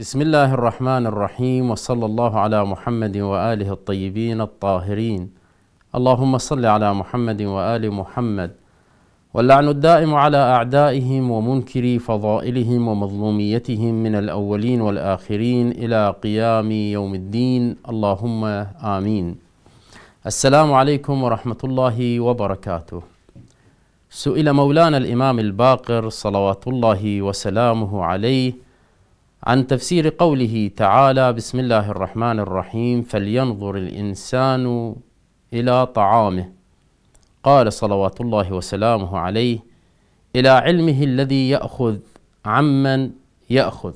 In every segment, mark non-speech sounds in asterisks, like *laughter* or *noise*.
بسم الله الرحمن الرحيم وصلى الله على محمد واله الطيبين الطاهرين اللهم صل على محمد وال محمد واللعن الدائم على اعدائهم ومنكري فضائلهم ومظلوميتهم من الاولين والاخرين الى قيام يوم الدين اللهم امين السلام عليكم ورحمه الله وبركاته سئل مولانا الامام الباقر صلوات الله وسلامه عليه عن تفسير قوله تعالى بسم الله الرحمن الرحيم فلينظر الإنسان إلى طعامه قال صلوات الله وسلامه عليه إلى علمه الذي يأخذ عمن يأخذ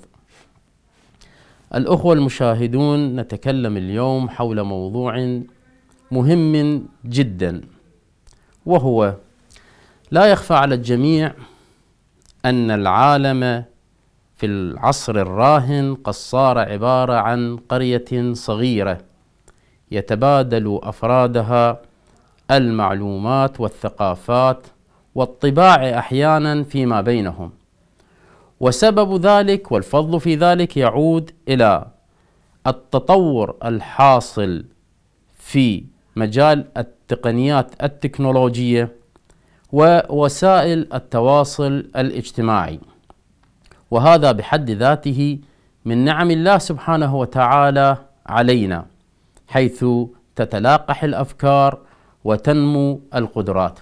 الأخوة المشاهدون نتكلم اليوم حول موضوع مهم جدا وهو لا يخفى على الجميع أن العالم في العصر الراهن قد صار عبارة عن قرية صغيرة يتبادل أفرادها المعلومات والثقافات والطباع أحيانا فيما بينهم وسبب ذلك والفضل في ذلك يعود إلى التطور الحاصل في مجال التقنيات التكنولوجية ووسائل التواصل الاجتماعي وهذا بحد ذاته من نعم الله سبحانه وتعالى علينا حيث تتلاقح الافكار وتنمو القدرات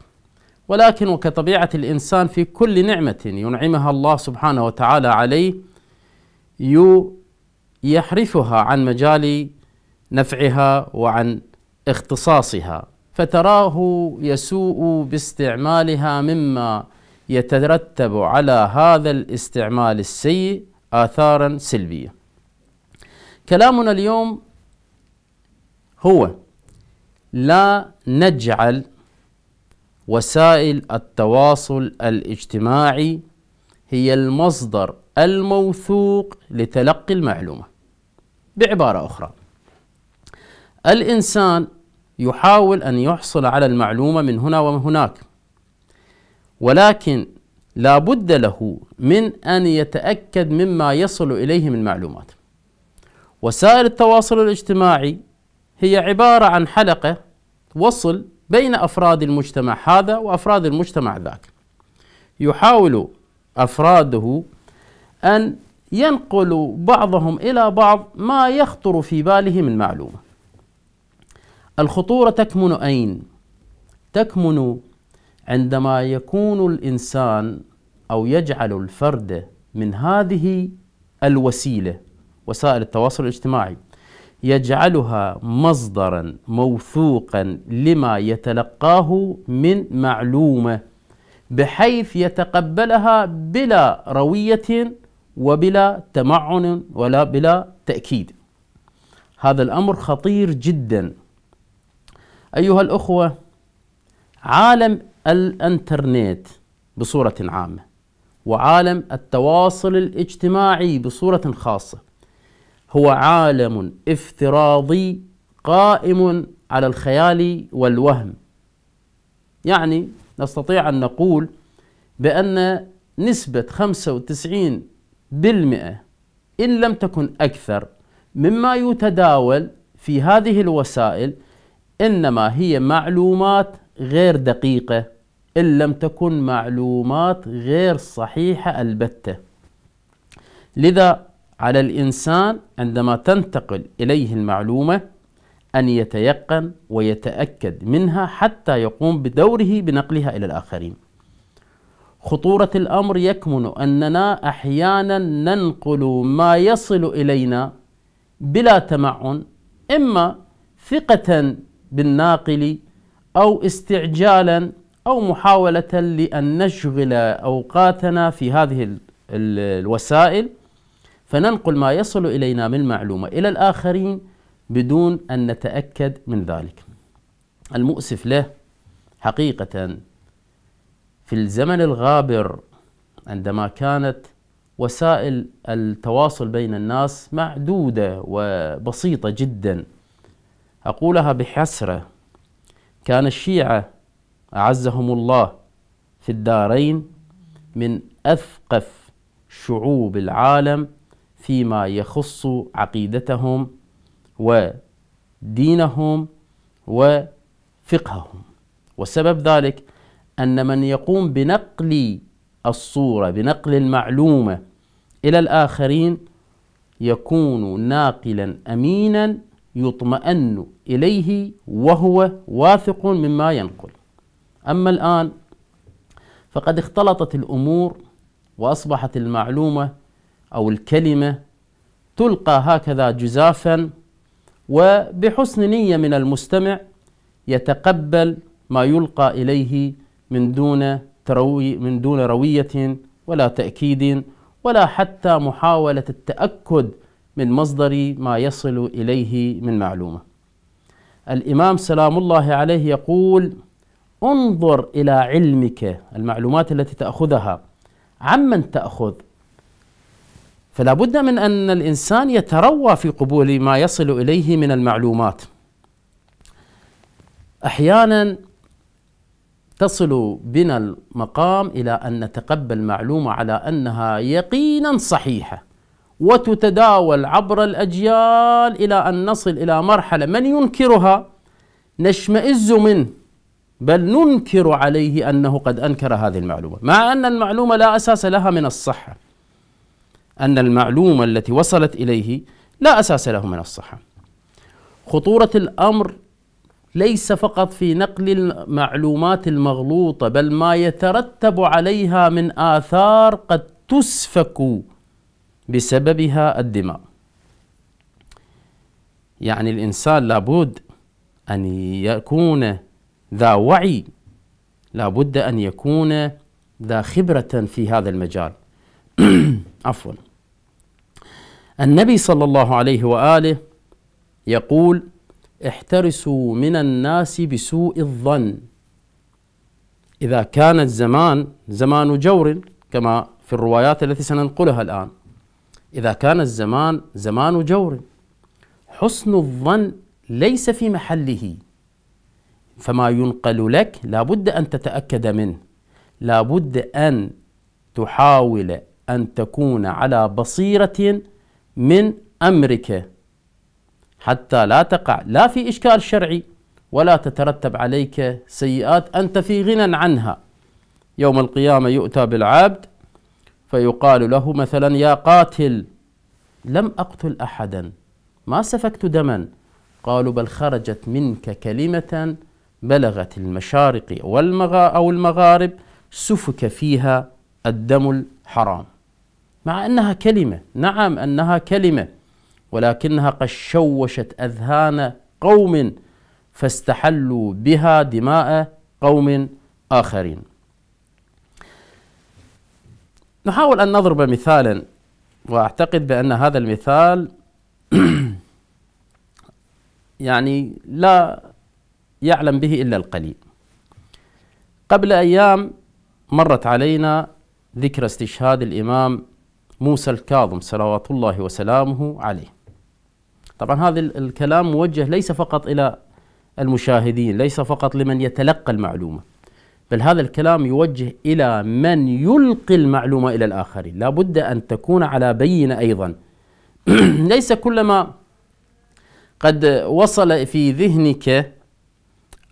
ولكن وكطبيعه الانسان في كل نعمه ينعمها الله سبحانه وتعالى عليه يحرفها عن مجال نفعها وعن اختصاصها فتراه يسوء باستعمالها مما يترتب على هذا الاستعمال السيء آثارا سلبية كلامنا اليوم هو لا نجعل وسائل التواصل الاجتماعي هي المصدر الموثوق لتلقي المعلومة بعبارة أخرى الإنسان يحاول أن يحصل على المعلومة من هنا ومن هناك ولكن لا بد له من أن يتأكد مما يصل إليه من معلومات وسائل التواصل الاجتماعي هي عبارة عن حلقة وصل بين أفراد المجتمع هذا وأفراد المجتمع ذاك يحاول أفراده أن ينقل بعضهم إلى بعض ما يخطر في باله من معلومة الخطورة تكمن أين؟ تكمن عندما يكون الانسان او يجعل الفرد من هذه الوسيله وسائل التواصل الاجتماعي يجعلها مصدرا موثوقا لما يتلقاه من معلومه بحيث يتقبلها بلا رويه وبلا تمعن ولا بلا تاكيد هذا الامر خطير جدا ايها الاخوه عالم الانترنت بصورة عامة وعالم التواصل الاجتماعي بصورة خاصة هو عالم افتراضي قائم على الخيال والوهم يعني نستطيع أن نقول بأن نسبة 95% إن لم تكن أكثر مما يتداول في هذه الوسائل إنما هي معلومات غير دقيقة إن لم تكن معلومات غير صحيحة البتة لذا على الإنسان عندما تنتقل إليه المعلومة أن يتيقن ويتأكد منها حتى يقوم بدوره بنقلها إلى الآخرين خطورة الأمر يكمن أننا أحيانا ننقل ما يصل إلينا بلا تمعن إما ثقة بالناقل أو استعجالا أو محاولة لأن نشغل أوقاتنا في هذه الوسائل فننقل ما يصل إلينا من معلومة إلى الآخرين بدون أن نتأكد من ذلك المؤسف له حقيقة في الزمن الغابر عندما كانت وسائل التواصل بين الناس معدودة وبسيطة جدا أقولها بحسرة كان الشيعة أعزهم الله في الدارين من أثقف شعوب العالم فيما يخص عقيدتهم ودينهم وفقههم وسبب ذلك أن من يقوم بنقل الصورة بنقل المعلومة إلى الآخرين يكون ناقلا أمينا يطمئن إليه وهو واثق مما ينقل أما الآن فقد اختلطت الأمور وأصبحت المعلومة أو الكلمة تلقى هكذا جزافا وبحسن نية من المستمع يتقبل ما يلقى إليه من دون تروي من دون روية ولا تأكيد ولا حتى محاولة التأكد من مصدر ما يصل إليه من معلومة. الإمام سلام الله عليه يقول: انظر إلى علمك المعلومات التي تأخذها عمن تأخذ فلا بد من أن الإنسان يتروى في قبول ما يصل إليه من المعلومات أحيانا تصل بنا المقام إلى أن نتقبل معلومة على أنها يقينا صحيحة وتتداول عبر الأجيال إلى أن نصل إلى مرحلة من ينكرها نشمئز منه بل ننكر عليه أنه قد أنكر هذه المعلومة مع أن المعلومة لا أساس لها من الصحة أن المعلومة التي وصلت إليه لا أساس له من الصحة خطورة الأمر ليس فقط في نقل المعلومات المغلوطة بل ما يترتب عليها من آثار قد تسفك بسببها الدماء يعني الإنسان لابد أن يكون ذا وعي لابد أن يكون ذا خبرة في هذا المجال *clears throat* عفوا النبي صلى الله عليه وآله يقول احترسوا من الناس بسوء الظن إذا كان الزمان زمان جور كما في الروايات التي سننقلها الآن إذا كان الزمان زمان جور حسن الظن ليس في محله فما ينقل لك لابد أن تتأكد منه لابد أن تحاول أن تكون على بصيرة من أمرك حتى لا تقع لا في إشكال شرعي ولا تترتب عليك سيئات أنت في غنى عنها يوم القيامة يؤتى بالعبد فيقال له مثلا يا قاتل لم أقتل أحدا ما سفكت دما قالوا بل خرجت منك كلمة بلغت المشارق والمغا أو المغارب سفك فيها الدم الحرام مع أنها كلمة نعم أنها كلمة ولكنها قد شوشت أذهان قوم فاستحلوا بها دماء قوم آخرين نحاول أن نضرب مثالا وأعتقد بأن هذا المثال *clears throat* يعني لا يعلم به إلا القليل قبل أيام مرت علينا ذكرى استشهاد الإمام موسى الكاظم صلوات الله وسلامه عليه طبعا هذا الكلام موجه ليس فقط إلى المشاهدين ليس فقط لمن يتلقى المعلومة بل هذا الكلام يوجه إلى من يلقي المعلومة إلى الآخرين لابد أن تكون على بينة أيضا *clears throat* ليس كلما قد وصل في ذهنك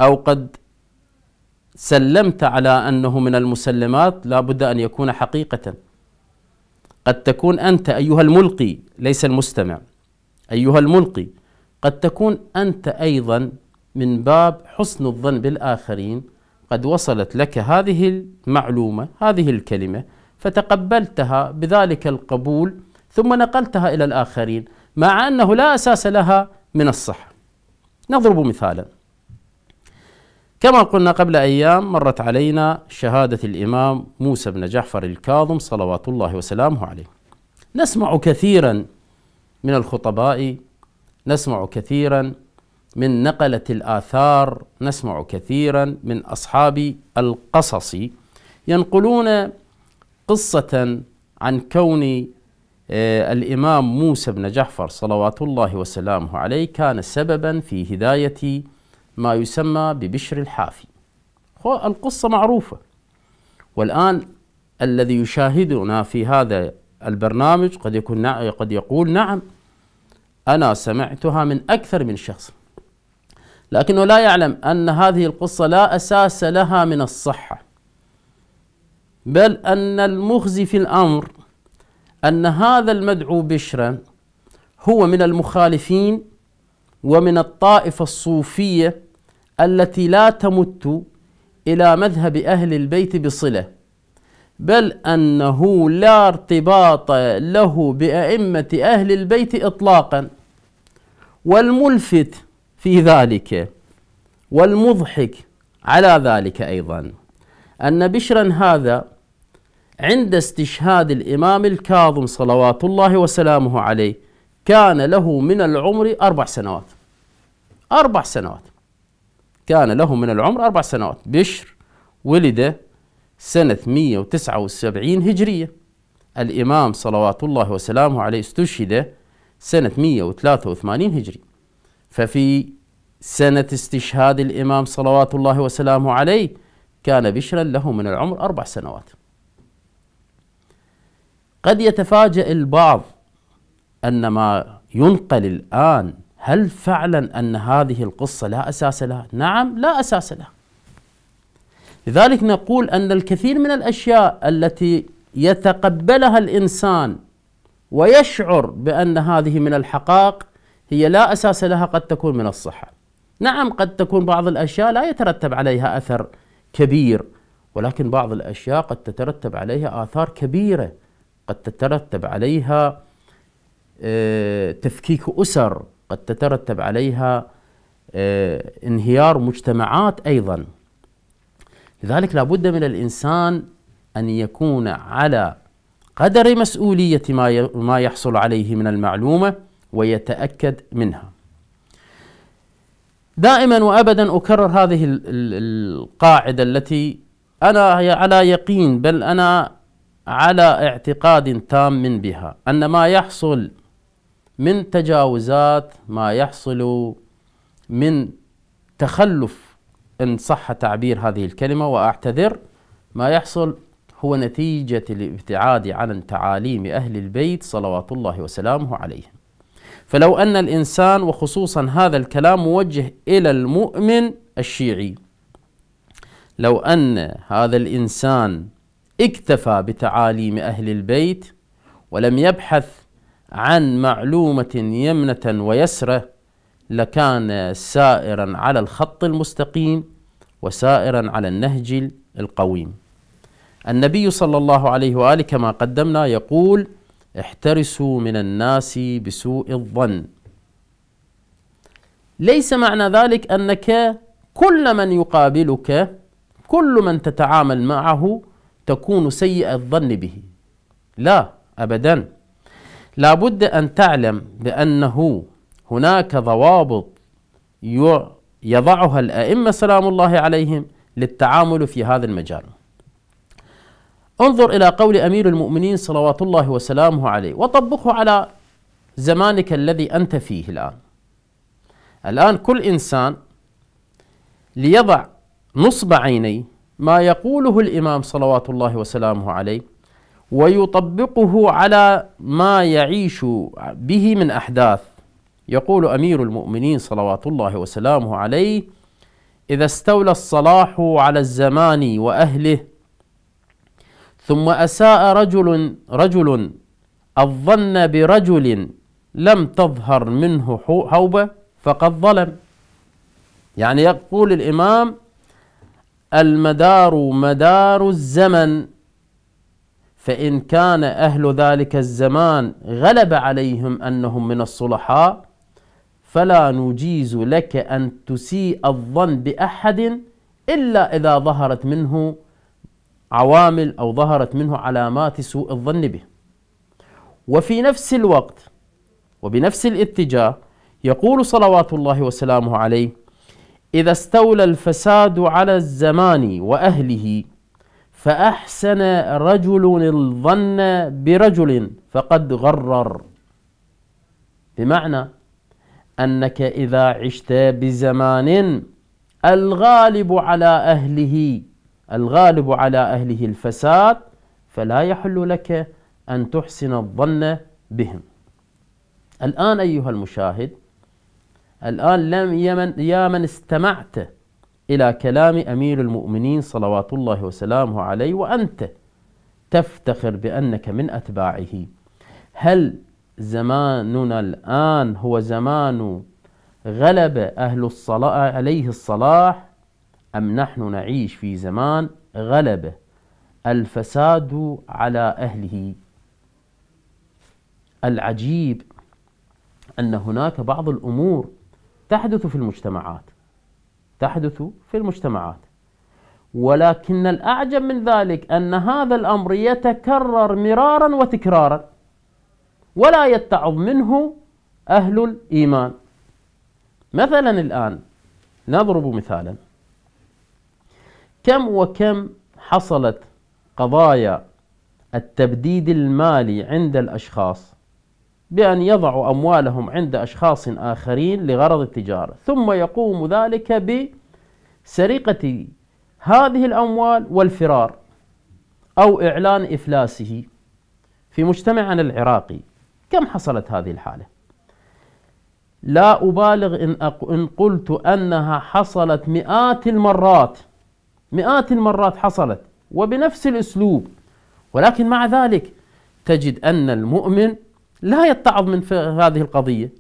أو قد سلمت على أنه من المسلمات لا بد أن يكون حقيقة قد تكون أنت أيها الملقي ليس المستمع أيها الملقي قد تكون أنت أيضا من باب حسن الظن بالآخرين قد وصلت لك هذه المعلومة هذه الكلمة فتقبلتها بذلك القبول ثم نقلتها إلى الآخرين مع أنه لا أساس لها من الصحة نضرب مثالاً كما قلنا قبل أيام مرت علينا شهادة الإمام موسى بن جعفر الكاظم صلوات الله وسلامه عليه نسمع كثيرا من الخطباء نسمع كثيرا من نقلة الآثار نسمع كثيرا من أصحاب القصص ينقلون قصة عن كون آه، الإمام موسى بن جعفر صلوات الله وسلامه عليه كان سببا في هداية ما يسمى ببشر الحافي القصة معروفة والآن الذي يشاهدنا في هذا البرنامج قد يكون قد يقول نعم أنا سمعتها من أكثر من شخص لكنه لا يعلم أن هذه القصة لا أساس لها من الصحة بل أن المخزي في الأمر أن هذا المدعو بشرا هو من المخالفين ومن الطائفة الصوفية التي لا تمت إلى مذهب أهل البيت بصلة بل أنه لا ارتباط له بأئمة أهل البيت إطلاقا والملفت في ذلك والمضحك على ذلك أيضا أن بشرا هذا عند استشهاد الإمام الكاظم صلوات الله وسلامه عليه كان له من العمر أربع سنوات أربع سنوات كان له من العمر أربع سنوات بشر ولد سنة 179 هجرية الإمام صلوات الله وسلامه عليه استشهد سنة 183 هجري ففي سنة استشهاد الإمام صلوات الله وسلامه عليه كان بشرا له من العمر أربع سنوات قد يتفاجأ البعض أن ما ينقل الآن هل فعلا أن هذه القصة لا أساس لها؟ نعم لا أساس لها لذلك نقول أن الكثير من الأشياء التي يتقبلها الإنسان ويشعر بأن هذه من الحقائق هي لا أساس لها قد تكون من الصحة نعم قد تكون بعض الأشياء لا يترتب عليها أثر كبير ولكن بعض الأشياء قد تترتب عليها آثار كبيرة قد تترتب عليها آه، تفكيك أسر قد تترتب عليها آه، انهيار مجتمعات أيضا لذلك لابد من الإنسان أن يكون على قدر مسؤولية ما يحصل عليه من المعلومة ويتأكد منها دائما وابدا اكرر هذه القاعده التي انا على يقين بل انا على اعتقاد تام بها ان ما يحصل من تجاوزات ما يحصل من تخلف ان صح تعبير هذه الكلمه واعتذر ما يحصل هو نتيجه الابتعاد عن تعاليم اهل البيت صلوات الله وسلامه عليهم فلو ان الانسان وخصوصا هذا الكلام موجه الى المؤمن الشيعي لو ان هذا الانسان اكتفى بتعاليم اهل البيت ولم يبحث عن معلومة يمنة ويسرة لكان سائرا على الخط المستقيم وسائرا على النهج القويم النبي صلى الله عليه وآله كما قدمنا يقول احترسوا من الناس بسوء الظن ليس معنى ذلك أنك كل من يقابلك كل من تتعامل معه تكون سيء الظن به لا أبداً لابد أن تعلم بأنه هناك ضوابط يضعها الأئمة سلام الله عليهم للتعامل في هذا المجال انظر إلى قول أمير المؤمنين صلوات الله وسلامه عليه وطبقه على زمانك الذي أنت فيه الآن الآن كل إنسان ليضع نصب عينيه ما يقوله الإمام صلوات الله وسلامه عليه ويطبقه على ما يعيش به من احداث يقول امير المؤمنين صلوات الله وسلامه عليه اذا استولى الصلاح على الزمان واهله ثم اساء رجل رجل الظن برجل لم تظهر منه حوبه فقد ظلم يعني يقول الامام المدار مدار الزمن فإن كان أهل ذلك الزمان غلب عليهم أنهم من الصلحاء فلا نجيز لك أن تسيء الظن بأحد إلا إذا ظهرت منه عوامل أو ظهرت منه علامات سوء الظن به وفي نفس الوقت وبنفس الاتجاه يقول صلوات الله وسلامه عليه إذا استولى الفساد على الزمان وأهله فأحسن رجل الظن برجل فقد غرر بمعنى أنك إذا عشت بزمان الغالب على أهله الغالب على أهله الفساد فلا يحل لك أن تحسن الظن بهم الآن أيها المشاهد الآن لم يمن يا من استمعت إلى كلام أمير المؤمنين صلوات الله وسلامه عليه وأنت تفتخر بأنك من أتباعه هل زماننا الآن هو زمان غلب أهل الصلاة عليه الصلاح أم نحن نعيش في زمان غلب الفساد على أهله العجيب أن هناك بعض الأمور تحدث في المجتمعات تحدث في المجتمعات ولكن الأعجب من ذلك أن هذا الأمر يتكرر مرارا وتكرارا ولا يتعظ منه أهل الإيمان مثلا الآن نضرب مثالا كم وكم حصلت قضايا التبديد المالي عند الأشخاص بأن يضعوا أموالهم عند أشخاص آخرين لغرض التجارة ثم يقوم ذلك بسرقة هذه الأموال والفرار أو إعلان إفلاسه في مجتمعنا العراقي كم حصلت هذه الحالة؟ لا أبالغ إن, أق... إن قلت أنها حصلت مئات المرات مئات المرات حصلت وبنفس الأسلوب ولكن مع ذلك تجد أن المؤمن لا يتعظ من هذه القضية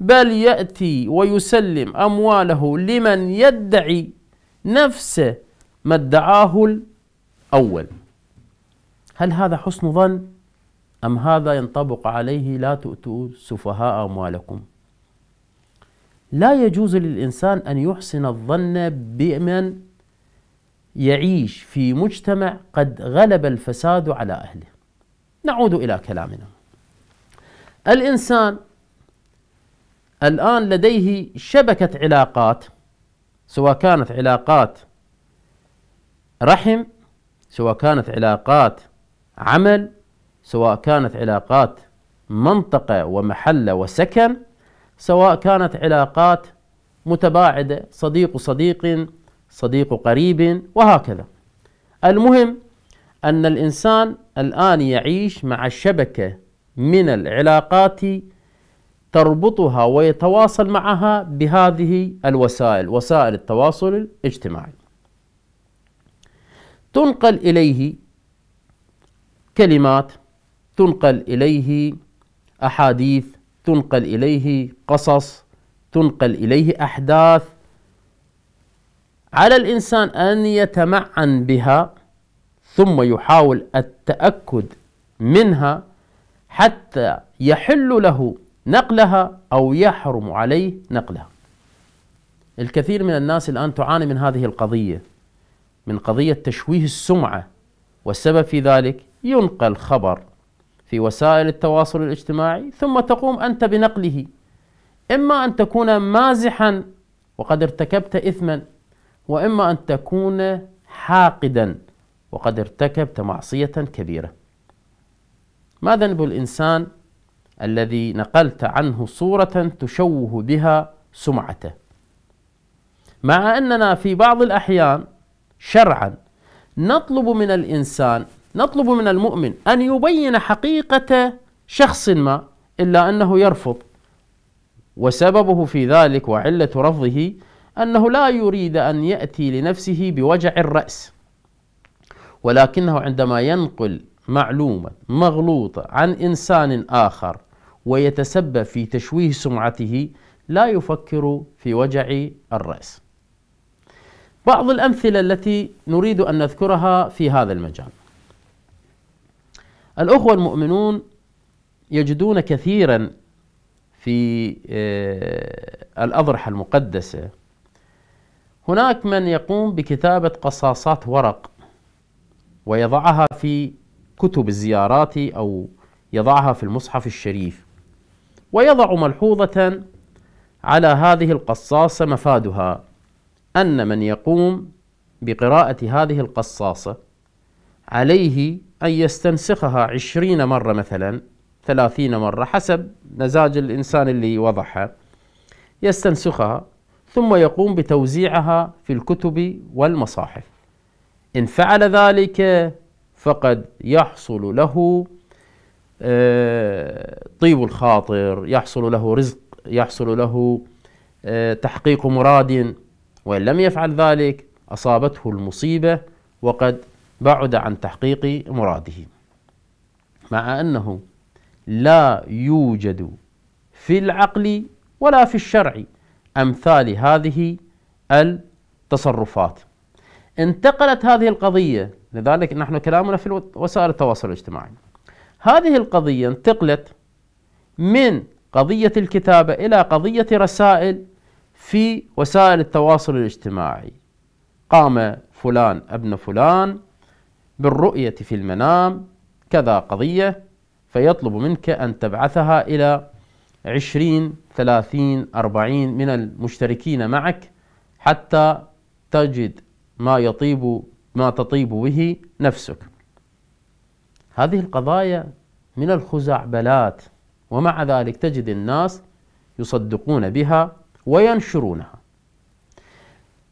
بل يأتي ويسلم أمواله لمن يدعي نفسه ما ادعاه الأول هل هذا حسن ظن أم هذا ينطبق عليه لا تؤتوا سفهاء أموالكم لا يجوز للإنسان أن يحسن الظن بمن يعيش في مجتمع قد غلب الفساد على أهله نعود إلى كلامنا الإنسان الآن لديه شبكة علاقات سواء كانت علاقات رحم سواء كانت علاقات عمل سواء كانت علاقات منطقة ومحلة وسكن سواء كانت علاقات متباعدة صديق صديق صديق قريب وهكذا المهم أن الإنسان الآن يعيش مع الشبكة من العلاقات تربطها ويتواصل معها بهذه الوسائل وسائل التواصل الاجتماعي تنقل إليه كلمات تنقل إليه أحاديث تنقل إليه قصص تنقل إليه أحداث على الإنسان أن يتمعن بها ثم يحاول التأكد منها حتى يحل له نقلها أو يحرم عليه نقلها الكثير من الناس الآن تعاني من هذه القضية من قضية تشويه السمعة والسبب في ذلك ينقل خبر في وسائل التواصل الاجتماعي ثم تقوم أنت بنقله إما أن تكون مازحا وقد ارتكبت إثما وإما أن تكون حاقدا وقد ارتكبت معصية كبيرة ما ذنب الإنسان الذي نقلت عنه صورة تشوه بها سمعته مع أننا في بعض الأحيان شرعا نطلب من الإنسان نطلب من المؤمن أن يبين حقيقة شخص ما إلا أنه يرفض وسببه في ذلك وعلة رفضه أنه لا يريد أن يأتي لنفسه بوجع الرأس ولكنه عندما ينقل معلومة مغلوطة عن إنسان آخر ويتسبب في تشويه سمعته لا يفكر في وجع الرأس. بعض الأمثلة التي نريد أن نذكرها في هذا المجال. الأخوة المؤمنون يجدون كثيرا في آه، الأضرحة المقدسة هناك من يقوم بكتابة قصاصات ورق ويضعها في كتب الزيارات أو يضعها في المصحف الشريف ويضع ملحوظة على هذه القصاصة مفادها أن من يقوم بقراءة هذه القصاصة عليه أن يستنسخها عشرين مرة مثلا ثلاثين مرة حسب مزاج الإنسان اللي وضعها يستنسخها ثم يقوم بتوزيعها في الكتب والمصاحف إن فعل ذلك فقد يحصل له آه، طيب الخاطر يحصل له رزق يحصل له آه، تحقيق مراد وإن لم يفعل ذلك أصابته المصيبة وقد بعد عن تحقيق مراده مع أنه لا يوجد في العقل ولا في الشرع أمثال هذه التصرفات انتقلت هذه القضية لذلك نحن كلامنا في وسائل التواصل الاجتماعي هذه القضية انتقلت من قضية الكتابة إلى قضية رسائل في وسائل التواصل الاجتماعي قام فلان ابن فلان بالرؤية في المنام كذا قضية فيطلب منك أن تبعثها إلى عشرين ثلاثين أربعين من المشتركين معك حتى تجد ما يطيب ما تطيب به نفسك هذه القضايا من الخزعبلات ومع ذلك تجد الناس يصدقون بها وينشرونها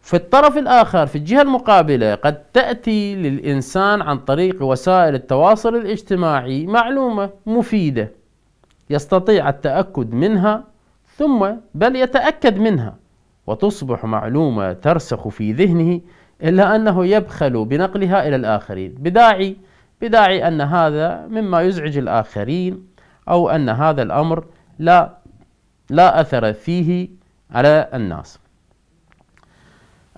في الطرف الآخر في الجهة المقابلة قد تأتي للإنسان عن طريق وسائل التواصل الاجتماعي معلومة مفيدة يستطيع التأكد منها ثم بل يتأكد منها وتصبح معلومة ترسخ في ذهنه إلا أنه يبخل بنقلها إلى الآخرين بداعي بداعي أن هذا مما يزعج الآخرين أو أن هذا الأمر لا لا أثر فيه على الناس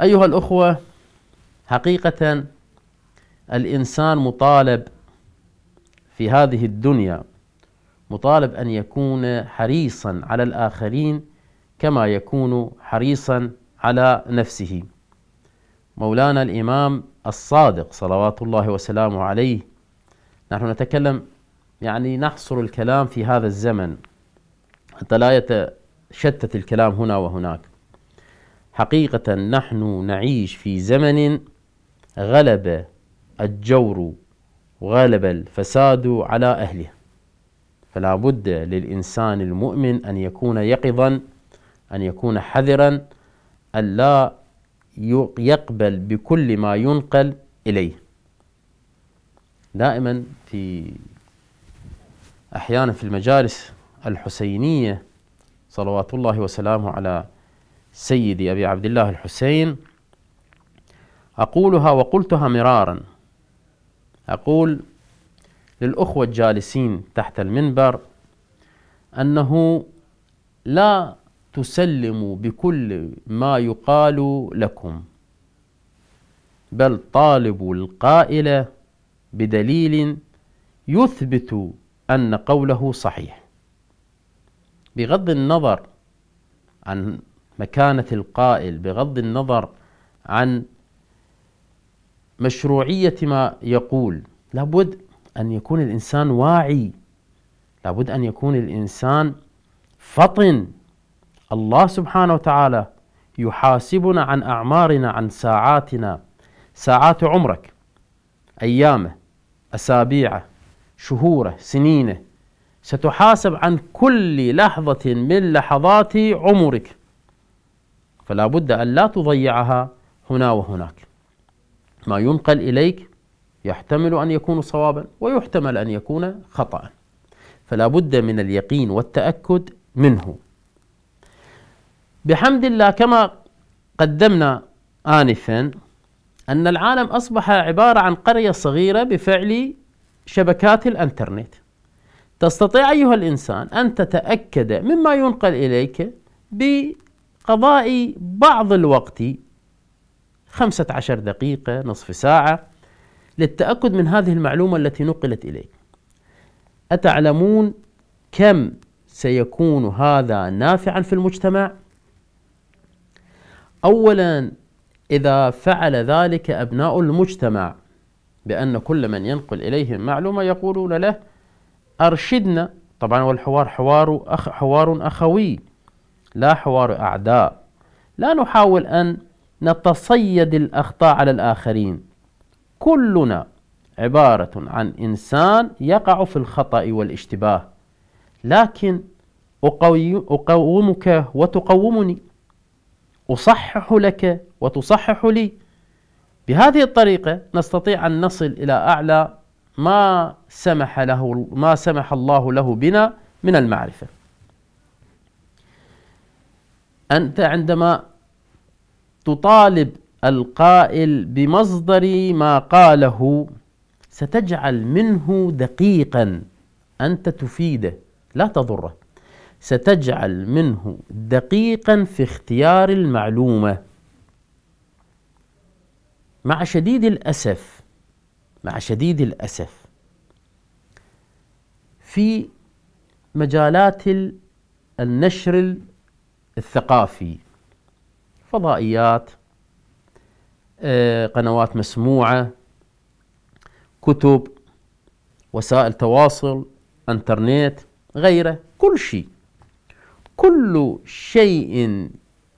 أيها الأخوة حقيقة الإنسان مطالب في هذه الدنيا مطالب أن يكون حريصا على الآخرين كما يكون حريصا على نفسه مولانا الإمام الصادق صلوات الله وسلامه عليه نحن نتكلم يعني نحصر الكلام في هذا الزمن حتى لا يتشتت الكلام هنا وهناك حقيقة نحن نعيش في زمن غلب الجور وغلب الفساد على أهله فلا بد للإنسان المؤمن أن يكون يقظا أن يكون حذرا ألا يقبل بكل ما ينقل إليه دائما في أحيانا في المجالس الحسينية صلوات الله وسلامه على سيدي أبي عبد الله الحسين أقولها وقلتها مرارا أقول للأخوة الجالسين تحت المنبر أنه لا تسلموا بكل ما يقال لكم بل طالبوا القائل بدليل يثبت أن قوله صحيح بغض النظر عن مكانة القائل بغض النظر عن مشروعية ما يقول لابد أن يكون الإنسان واعي لابد أن يكون الإنسان فطن الله سبحانه وتعالى يحاسبنا عن أعمارنا عن ساعاتنا ساعات عمرك أيامه أسابيعه شهوره سنينه ستحاسب عن كل لحظة من لحظات عمرك فلا بد أن لا تضيعها هنا وهناك ما ينقل إليك يحتمل أن يكون صوابا ويحتمل أن يكون خطأ فلا بد من اليقين والتأكد منه بحمد الله كما قدمنا آنفا أن العالم أصبح عبارة عن قرية صغيرة بفعل شبكات الانترنت تستطيع أيها الإنسان أن تتأكد مما ينقل إليك بقضاء بعض الوقت خمسة عشر دقيقة نصف ساعة للتأكد من هذه المعلومة التي نقلت إليك أتعلمون كم سيكون هذا نافعا في المجتمع؟ أولا إذا فعل ذلك أبناء المجتمع بأن كل من ينقل إليهم معلومة يقولون له أرشدنا طبعا والحوار حوار أخ حوار أخوي لا حوار أعداء لا نحاول أن نتصيد الأخطاء على الآخرين كلنا عبارة عن إنسان يقع في الخطأ والاشتباه لكن أقومك وتقومني أصحح لك وتصحح لي بهذه الطريقة نستطيع أن نصل إلى أعلى ما سمح له ما سمح الله له بنا من المعرفة أنت عندما تطالب القائل بمصدر ما قاله ستجعل منه دقيقا أنت تفيده لا تضره ستجعل منه دقيقا في اختيار المعلومه مع شديد الاسف مع شديد الاسف في مجالات النشر الثقافي فضائيات آه، قنوات مسموعه كتب وسائل تواصل انترنت غيره كل شيء كل شيء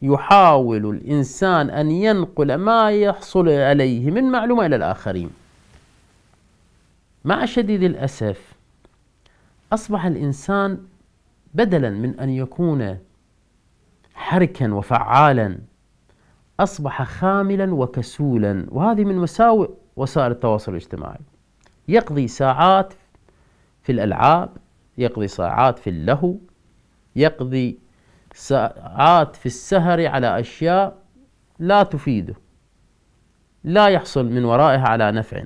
يحاول الإنسان أن ينقل ما يحصل عليه من معلومة إلى الآخرين مع شديد الأسف أصبح الإنسان بدلا من أن يكون حركا وفعالا أصبح خاملا وكسولا وهذه من مساوئ وسائل التواصل الاجتماعي يقضي ساعات في الألعاب يقضي ساعات في اللهو يقضي ساعات في السهر على أشياء لا تفيده لا يحصل من ورائها على نفع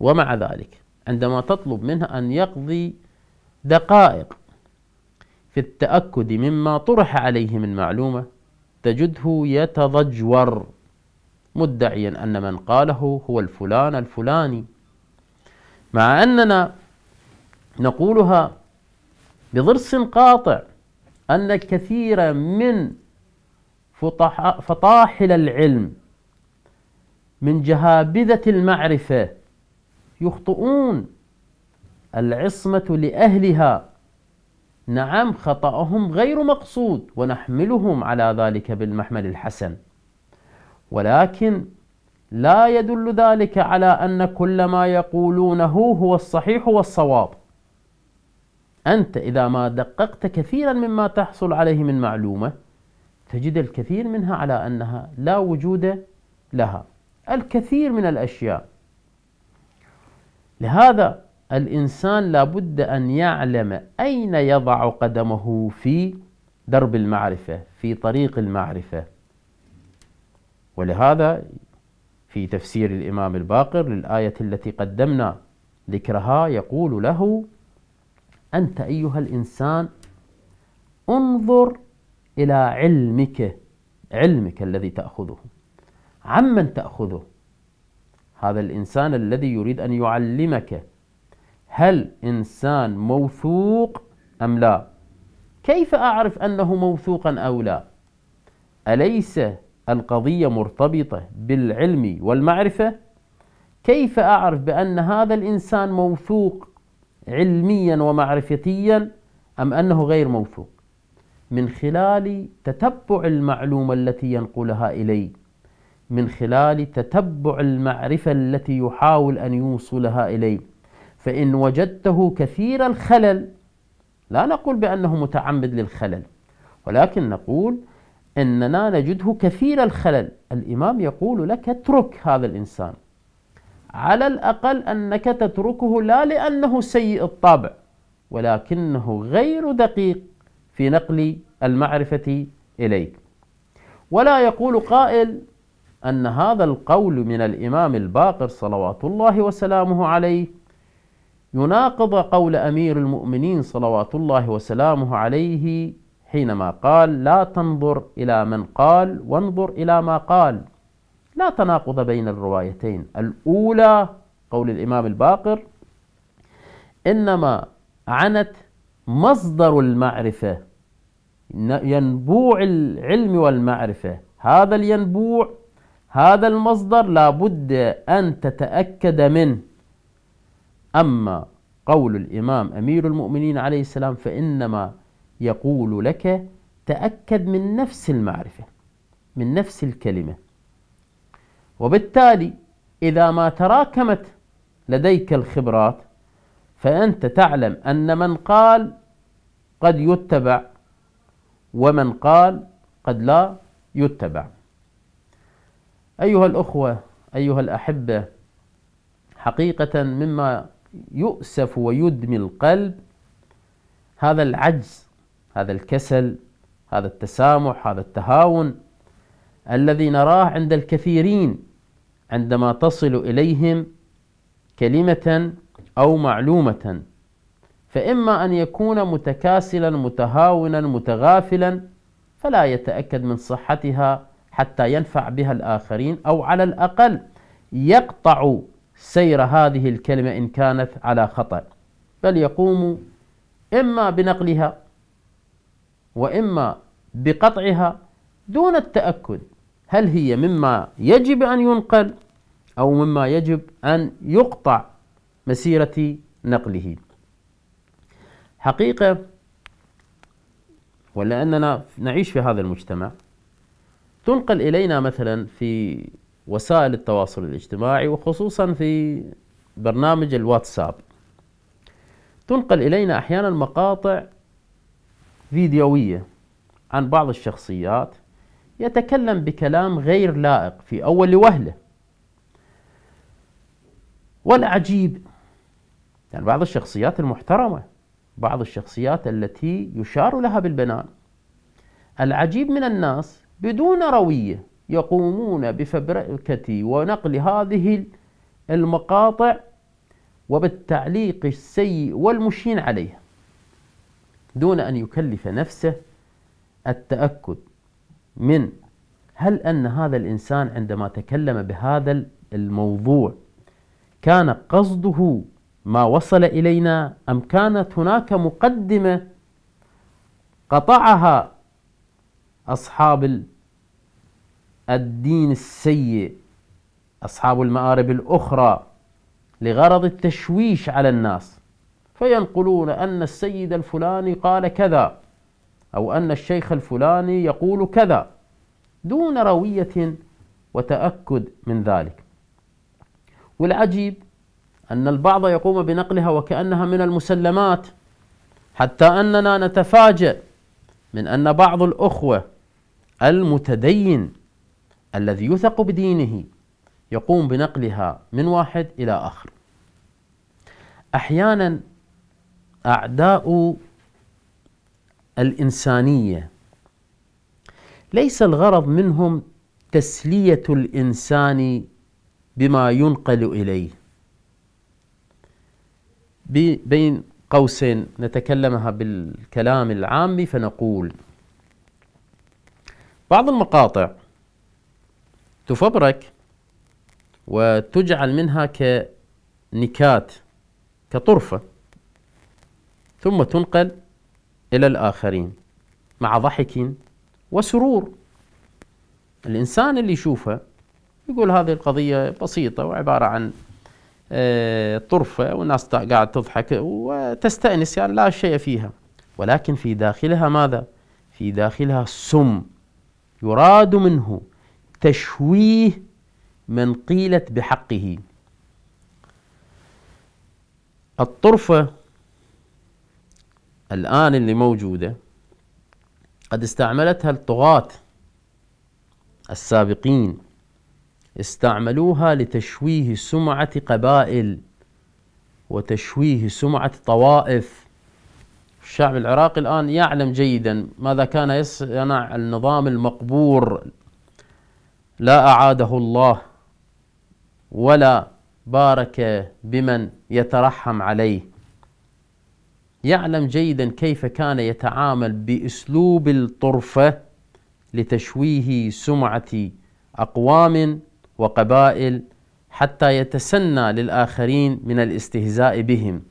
ومع ذلك عندما تطلب منه أن يقضي دقائق في التأكد مما طرح عليه من معلومة تجده يتضجور مدعيا أن من قاله هو الفلان الفلاني مع أننا نقولها بضرس قاطع أن كثيرا من فطاحل العلم من جهابذة المعرفة يخطئون العصمة لأهلها نعم خطأهم غير مقصود ونحملهم على ذلك بالمحمل الحسن ولكن لا يدل ذلك على أن كل ما يقولونه هو الصحيح والصواب أنت إذا ما دققت كثيرا مما تحصل عليه من معلومة تجد الكثير منها على أنها لا وجود لها الكثير من الأشياء لهذا الإنسان لابد أن يعلم أين يضع قدمه في درب المعرفة في طريق المعرفة ولهذا في تفسير الإمام الباقر للآية التي قدمنا ذكرها يقول له أنت أيها الإنسان انظر إلى علمك علمك الذي تأخذه عمن تأخذه هذا الإنسان الذي يريد أن يعلمك هل إنسان موثوق أم لا كيف أعرف أنه موثوقا أو لا أليس القضية مرتبطة بالعلم والمعرفة كيف أعرف بأن هذا الإنسان موثوق علميا ومعرفتيا أم أنه غير موثوق من خلال تتبع المعلومة التي ينقلها إلي من خلال تتبع المعرفة التي يحاول أن يوصلها إلي فإن وجدته كثير الخلل لا نقول بأنه متعمد للخلل ولكن نقول أننا نجده كثير الخلل الإمام يقول لك اترك هذا الإنسان على الأقل أنك تتركه لا لأنه سيء الطبع ولكنه غير دقيق في نقل المعرفة إليك ولا يقول قائل أن هذا القول من الإمام الباقر صلوات الله وسلامه عليه يناقض قول أمير المؤمنين صلوات الله وسلامه عليه حينما قال لا تنظر إلى من قال وانظر إلى ما قال لا تناقض بين الروايتين الأولى قول الإمام الباقر إنما عنت مصدر المعرفة ينبوع العلم والمعرفة هذا الينبوع هذا المصدر لابد أن تتأكد منه أما قول الإمام أمير المؤمنين عليه السلام فإنما يقول لك تأكد من نفس المعرفة من نفس الكلمة وبالتالي إذا ما تراكمت لديك الخبرات فأنت تعلم أن من قال قد يتبع ومن قال قد لا يتبع أيها الأخوة أيها الأحبة حقيقة مما يؤسف ويدمي القلب هذا العجز هذا الكسل هذا التسامح هذا التهاون الذي نراه عند الكثيرين عندما تصل إليهم كلمة أو معلومة فإما أن يكون متكاسلا متهاونا متغافلا فلا يتأكد من صحتها حتى ينفع بها الآخرين أو على الأقل يقطع سير هذه الكلمة إن كانت على خطأ بل يقوم إما بنقلها وإما بقطعها دون التأكد هل هي مما يجب أن ينقل أو مما يجب أن يقطع مسيرة نقله حقيقة ولاننا نعيش في هذا المجتمع تنقل إلينا مثلا في وسائل التواصل الاجتماعي وخصوصا في برنامج الواتساب تنقل إلينا أحيانا مقاطع فيديوية عن بعض الشخصيات يتكلم بكلام غير لائق في أول وهلة والعجيب يعني بعض الشخصيات المحترمة بعض الشخصيات التي يشار لها بالبنان العجيب من الناس بدون روية يقومون بفبركة ونقل هذه المقاطع وبالتعليق السيء والمشين عليها دون أن يكلف نفسه التأكد من هل أن هذا الإنسان عندما تكلم بهذا الموضوع كان قصده ما وصل إلينا أم كانت هناك مقدمة قطعها أصحاب الدين السيء أصحاب المآرب الأخرى لغرض التشويش على الناس فينقلون أن السيد الفلاني قال كذا أو أن الشيخ الفلاني يقول كذا دون روية وتأكد من ذلك والعجيب أن البعض يقوم بنقلها وكأنها من المسلمات حتى أننا نتفاجأ من أن بعض الأخوة المتدين الذي يثق بدينه يقوم بنقلها من واحد إلى آخر أحيانا أعداء الانسانيه ليس الغرض منهم تسليه الانسان بما ينقل اليه بين قوسين نتكلمها بالكلام العام فنقول بعض المقاطع تفبرك وتجعل منها كنكات كطرفة ثم تنقل إلى الآخرين مع ضحك وسرور الإنسان اللي يشوفه يقول هذه القضية بسيطة وعبارة عن آه، طرفة والناس قاعد تضحك وتستأنس يعني لا شيء فيها ولكن في داخلها ماذا؟ في داخلها سم يراد منه تشويه من قيلت بحقه الطرفة الآن اللي موجودة قد استعملتها الطغاة السابقين استعملوها لتشويه سمعة قبائل وتشويه سمعة طوائف الشعب العراقي الآن يعلم جيدا ماذا كان يصنع النظام المقبور لا أعاده الله ولا بارك بمن يترحم عليه يعلم جيدا كيف كان يتعامل باسلوب الطرفه لتشويه سمعه اقوام وقبائل حتى يتسنى للاخرين من الاستهزاء بهم.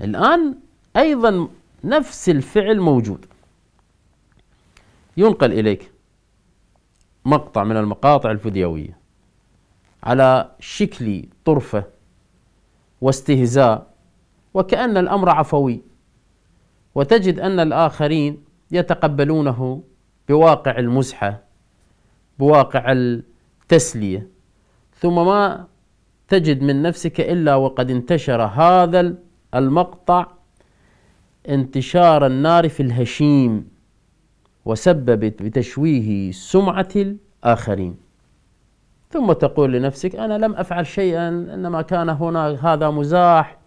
الان ايضا نفس الفعل موجود. ينقل اليك مقطع من المقاطع الفيديويه على شكل طرفه واستهزاء وكأن الأمر عفوي وتجد أن الآخرين يتقبلونه بواقع المزحة بواقع التسلية ثم ما تجد من نفسك إلا وقد انتشر هذا المقطع انتشار النار في الهشيم وسببت بتشويه سمعة الآخرين ثم تقول لنفسك أنا لم أفعل شيئا إنما كان هنا هذا مزاح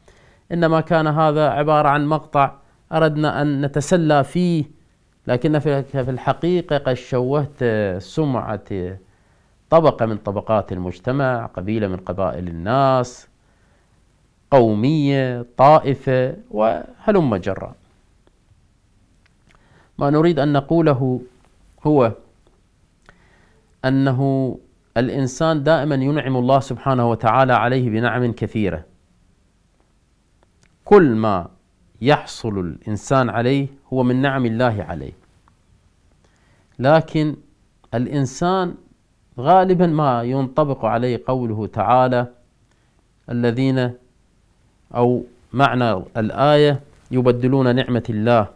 إنما كان هذا عبارة عن مقطع أردنا أن نتسلى فيه لكن في الحقيقة قد شوهت سمعة طبقة من طبقات المجتمع قبيلة من قبائل الناس قومية طائفة وهلم جرا ما نريد أن نقوله هو أنه الإنسان دائما ينعم الله سبحانه وتعالى عليه بنعم كثيرة كل ما يحصل الانسان عليه هو من نعم الله عليه لكن الانسان غالبا ما ينطبق عليه قوله تعالى الذين او معنى الايه يبدلون نعمه الله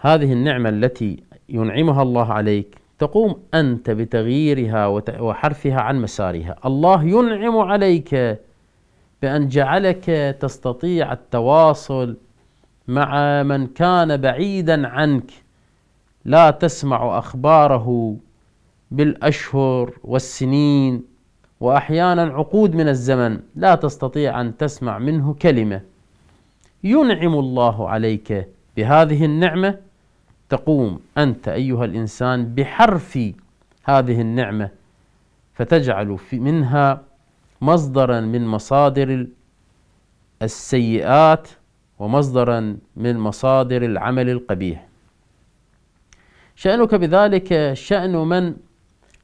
هذه النعمه التي ينعمها الله عليك تقوم انت بتغييرها وحرفها عن مسارها الله ينعم عليك بأن جعلك تستطيع التواصل مع من كان بعيدا عنك لا تسمع أخباره بالأشهر والسنين وأحيانا عقود من الزمن لا تستطيع أن تسمع منه كلمة ينعم الله عليك بهذه النعمة تقوم أنت أيها الإنسان بحرف هذه النعمة فتجعل منها مصدرا من مصادر السيئات ومصدرا من مصادر العمل القبيح شأنك بذلك شأن من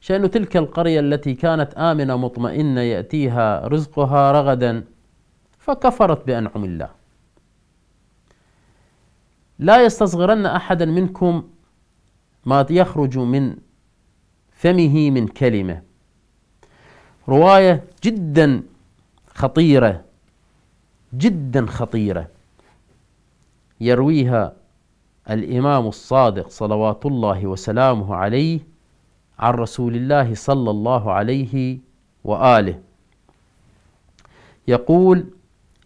شأن تلك القرية التي كانت آمنة مطمئنة يأتيها رزقها رغدا فكفرت بأنعم الله لا يستصغرن أحدا منكم ما يخرج من فمه من كلمة رواية جدا خطيرة جدا خطيرة يرويها الإمام الصادق صلوات الله وسلامه عليه عن رسول الله صلى الله عليه وآله يقول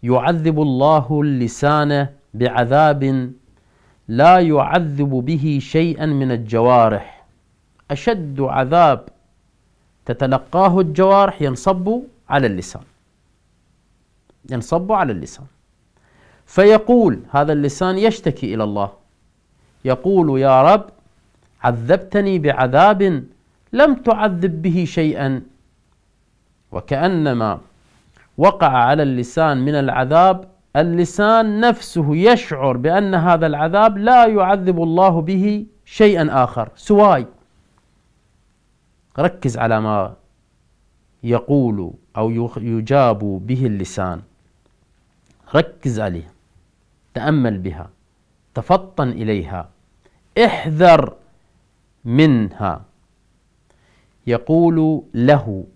يعذب الله اللسان بعذاب لا يعذب به شيئا من الجوارح أشد عذاب تتلقاه الجوارح ينصب على اللسان ينصب على اللسان فيقول هذا اللسان يشتكي إلى الله يقول يا رب عذبتني بعذاب لم تعذب به شيئا وكأنما وقع على اللسان من العذاب اللسان نفسه يشعر بأن هذا العذاب لا يعذب الله به شيئا آخر سواي ركز على ما يقول أو يجاب به اللسان ركز عليه تأمل بها تفطن إليها احذر منها يقول له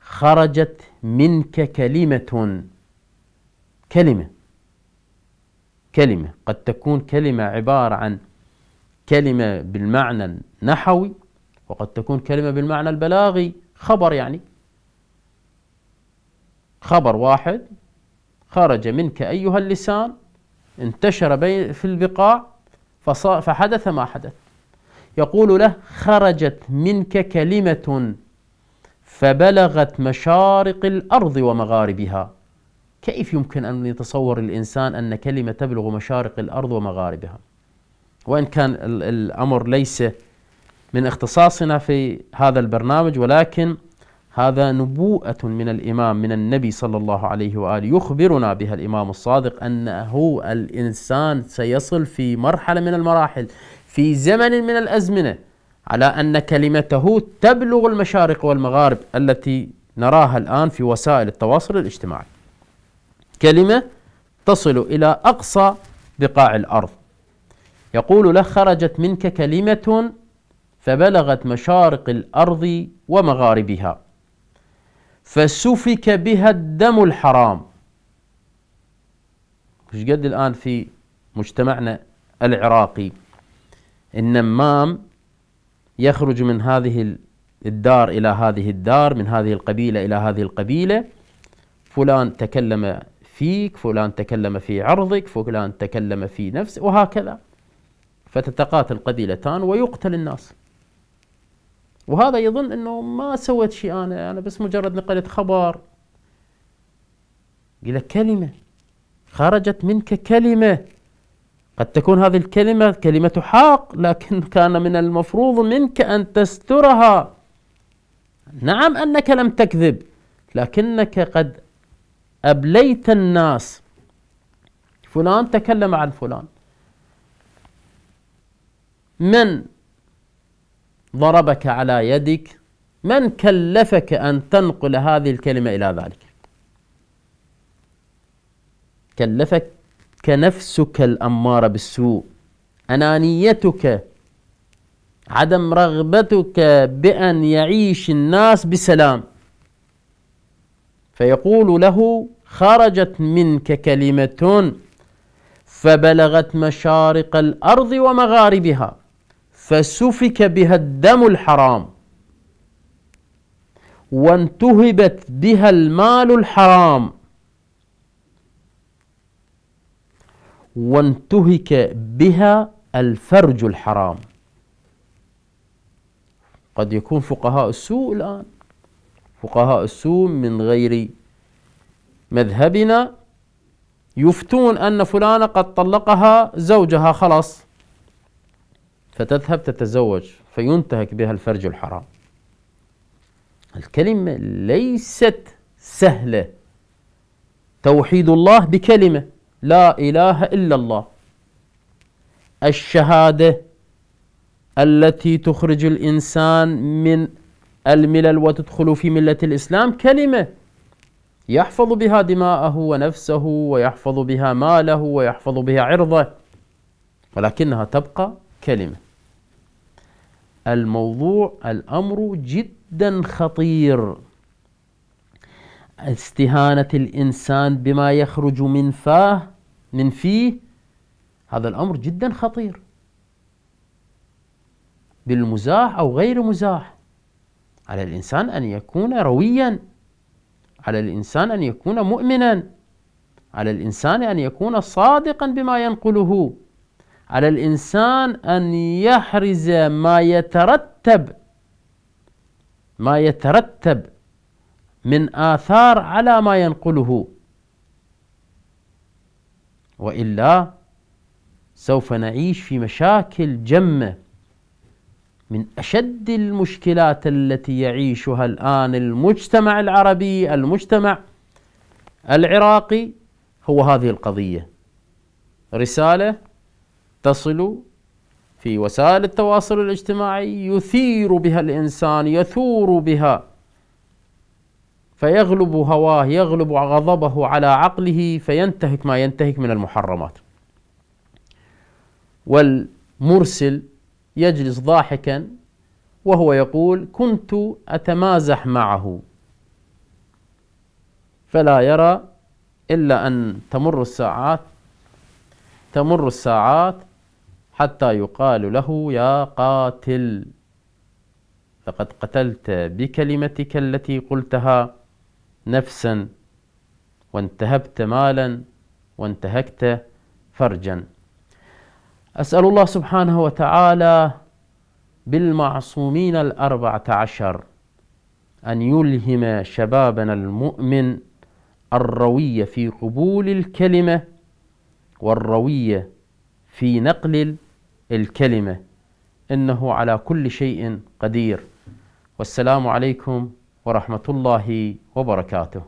خرجت منك كلمة كلمة كلمة قد تكون كلمة عبارة عن كلمة بالمعنى النحوي وقد تكون كلمة بالمعنى البلاغي خبر يعني خبر واحد خرج منك أيها اللسان انتشر في البقاع فحدث ما حدث يقول له خرجت منك كلمة فبلغت مشارق الأرض ومغاربها كيف يمكن أن يتصور الإنسان أن كلمة تبلغ مشارق الأرض ومغاربها وإن كان الأمر ليس من اختصاصنا في هذا البرنامج ولكن هذا نبوءة من الإمام من النبي صلى الله عليه وآله يخبرنا بها الإمام الصادق أنه الإنسان سيصل في مرحلة من المراحل في زمن من الأزمنة على أن كلمته تبلغ المشارق والمغارب التي نراها الآن في وسائل التواصل الاجتماعي كلمة تصل إلى أقصى بقاع الأرض يقول له خرجت منك كلمة فبلغت مشارق الارض ومغاربها فسفك بها الدم الحرام مش قد الان في مجتمعنا العراقي النمام يخرج من هذه الدار الى هذه الدار من هذه القبيله الى هذه القبيله فلان تكلم فيك فلان تكلم في عرضك فلان تكلم في نفسك وهكذا فتتقاتل قبيلتان ويقتل الناس وهذا يظن انه ما سويت شيء انا انا بس مجرد نقلت خبر الى كلمه خرجت منك كلمه قد تكون هذه الكلمه كلمه حق لكن كان من المفروض منك ان تسترها نعم انك لم تكذب لكنك قد ابليت الناس فلان تكلم عن فلان من ضربك على يدك من كلفك أن تنقل هذه الكلمة إلى ذلك كلفك نفسك الأمارة بالسوء أنانيتك عدم رغبتك بأن يعيش الناس بسلام فيقول له خرجت منك كلمة فبلغت مشارق الأرض ومغاربها فسفك بها الدم الحرام وانتهبت بها المال الحرام وانتهك بها الفرج الحرام قد يكون فقهاء السوء الآن فقهاء السوء من غير مذهبنا يفتون أن فلانة قد طلقها زوجها خلاص فتذهب تتزوج فينتهك بها الفرج الحرام الكلمة ليست سهلة توحيد الله بكلمة لا إله إلا الله الشهادة التي تخرج الإنسان من الملل وتدخل في ملة الإسلام كلمة يحفظ بها دماءه ونفسه ويحفظ بها ماله ويحفظ بها عرضه ولكنها تبقى كلمه الموضوع الأمر جدا خطير استهانة الإنسان بما يخرج من فاه من فيه هذا الأمر جدا خطير بالمزاح أو غير مزاح على الإنسان أن يكون رويا على الإنسان أن يكون مؤمنا على الإنسان أن يكون صادقا بما ينقله على الإنسان أن يحرز ما يترتب ما يترتب من آثار على ما ينقله وإلا سوف نعيش في مشاكل جمة من أشد المشكلات التي يعيشها الآن المجتمع العربي المجتمع العراقي هو هذه القضية رسالة تصل في وسائل التواصل الاجتماعي يثير بها الانسان يثور بها فيغلب هواه يغلب غضبه على عقله فينتهك ما ينتهك من المحرمات والمرسل يجلس ضاحكا وهو يقول كنت اتمازح معه فلا يرى الا ان تمر الساعات تمر الساعات حتى يقال له يا قاتل لقد قتلت بكلمتك التي قلتها نفسا وانتهبت مالا وانتهكت فرجا أسأل الله سبحانه وتعالى بالمعصومين الأربعة عشر أن يلهم شبابنا المؤمن الروية في قبول الكلمة والروية في نقل الكلمة إنه على كل شيء قدير والسلام عليكم ورحمة الله وبركاته